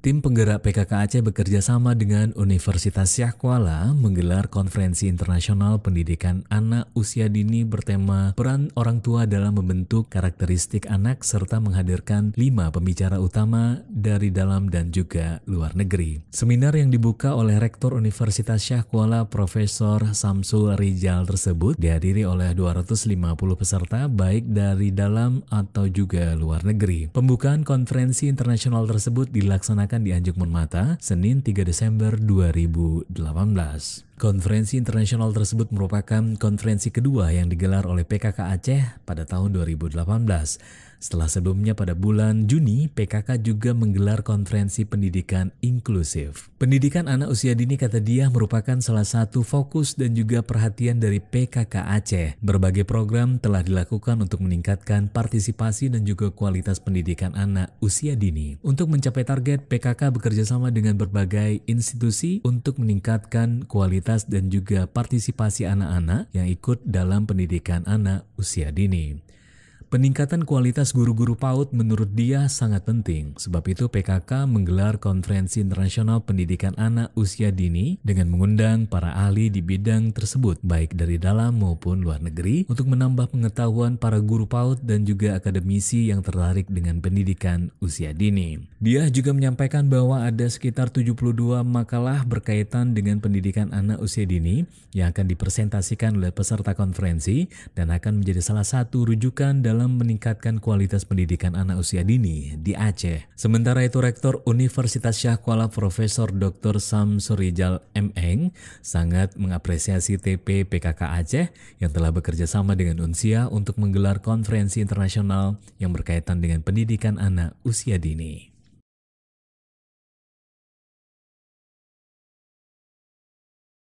Tim penggerak PKK Aceh bekerja sama dengan Universitas Syah Kuala menggelar konferensi internasional pendidikan anak usia dini bertema peran orang tua dalam membentuk karakteristik anak serta menghadirkan lima pembicara utama dari dalam dan juga luar negeri. Seminar yang dibuka oleh Rektor Universitas Syah Kuala Profesor Samsul Rijal tersebut dihadiri oleh 250 peserta baik dari dalam atau juga luar negeri. Pembukaan konferensi internasional tersebut dilaksanakan dilaksanakan di Anjuk Mata, Senin 3 Desember 2018. Konferensi internasional tersebut merupakan konferensi kedua yang digelar oleh PKK Aceh pada tahun 2018. Setelah sebelumnya pada bulan Juni, PKK juga menggelar konferensi pendidikan inklusif. Pendidikan anak usia dini kata dia merupakan salah satu fokus dan juga perhatian dari PKK Aceh. Berbagai program telah dilakukan untuk meningkatkan partisipasi dan juga kualitas pendidikan anak usia dini. Untuk mencapai target, PKK bekerja sama dengan berbagai institusi untuk meningkatkan kualitas komunitas dan juga partisipasi anak-anak yang ikut dalam pendidikan anak usia dini. Peningkatan kualitas guru-guru PAUD menurut dia sangat penting, sebab itu PKK menggelar konferensi internasional pendidikan anak usia dini dengan mengundang para ahli di bidang tersebut, baik dari dalam maupun luar negeri, untuk menambah pengetahuan para guru PAUD dan juga akademisi yang tertarik dengan pendidikan usia dini. Dia juga menyampaikan bahwa ada sekitar 72 makalah berkaitan dengan pendidikan anak usia dini yang akan dipresentasikan oleh peserta konferensi dan akan menjadi salah satu rujukan dalam dalam meningkatkan kualitas pendidikan anak usia dini di Aceh. Sementara itu Rektor Universitas Syah Kuala Profesor Dr. Sam Surijal M. Eng sangat mengapresiasi TP PKK Aceh yang telah bekerja sama dengan UNSIA untuk menggelar konferensi internasional yang berkaitan dengan pendidikan anak usia dini.